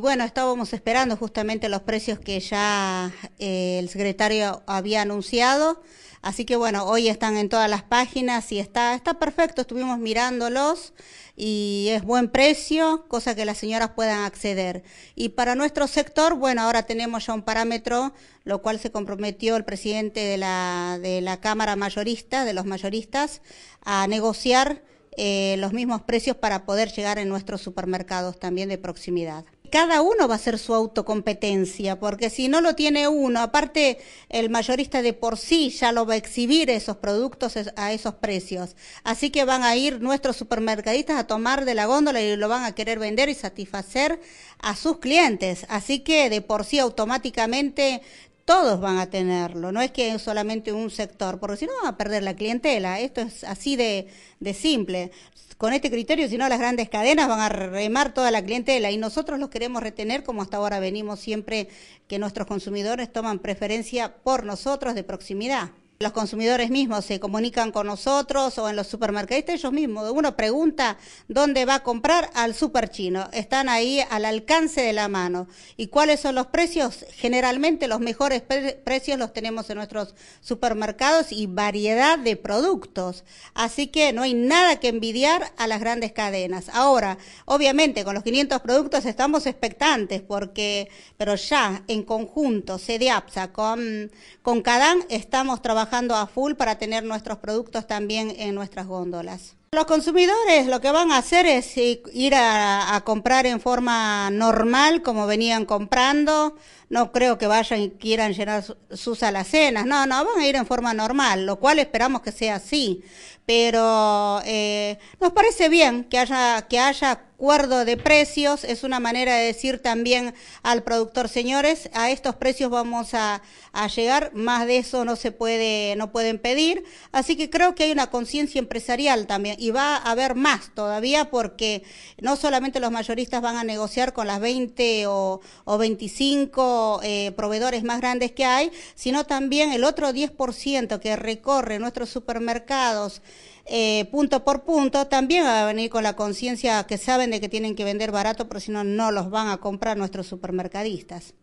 Bueno, estábamos esperando justamente los precios que ya eh, el secretario había anunciado. Así que bueno, hoy están en todas las páginas y está, está perfecto. Estuvimos mirándolos y es buen precio, cosa que las señoras puedan acceder. Y para nuestro sector, bueno, ahora tenemos ya un parámetro, lo cual se comprometió el presidente de la, de la Cámara Mayorista, de los mayoristas, a negociar eh, los mismos precios para poder llegar en nuestros supermercados también de proximidad cada uno va a ser su autocompetencia, porque si no lo tiene uno, aparte el mayorista de por sí ya lo va a exhibir esos productos a esos precios. Así que van a ir nuestros supermercadistas a tomar de la góndola y lo van a querer vender y satisfacer a sus clientes. Así que de por sí automáticamente todos van a tenerlo, no es que solamente un sector, porque si no van a perder la clientela, esto es así de, de simple. Con este criterio, si no, las grandes cadenas van a remar toda la clientela y nosotros los queremos retener como hasta ahora venimos siempre que nuestros consumidores toman preferencia por nosotros de proximidad. Los consumidores mismos se comunican con nosotros o en los supermercados ellos mismos. Uno pregunta dónde va a comprar al super chino. Están ahí al alcance de la mano. ¿Y cuáles son los precios? Generalmente los mejores precios los tenemos en nuestros supermercados y variedad de productos. Así que no hay nada que envidiar a las grandes cadenas. Ahora, obviamente con los 500 productos estamos expectantes porque, pero ya en conjunto, Absa con, con CADAN estamos trabajando trabajando a full para tener nuestros productos también en nuestras góndolas. Los consumidores lo que van a hacer es eh, ir a, comprar en forma normal como venían comprando. No creo que vayan y quieran llenar sus alacenas. No, no, van a ir en forma normal, lo cual esperamos que sea así. Pero eh, nos parece bien que haya, que haya acuerdo de precios, es una manera de decir también al productor, señores, a estos precios vamos a, llegar, más de eso no se puede, no pueden pedir. Así que creo que hay una conciencia empresarial también, y va a haber más todavía, porque no solamente los mayoristas van a negociar con las 20 o, 25 eh, proveedores más grandes que hay, sino también el otro 10% que recorre nuestros supermercados eh, punto por punto, también va a venir con la conciencia que saben de que tienen que vender barato, pero si no, no los van a comprar nuestros supermercadistas.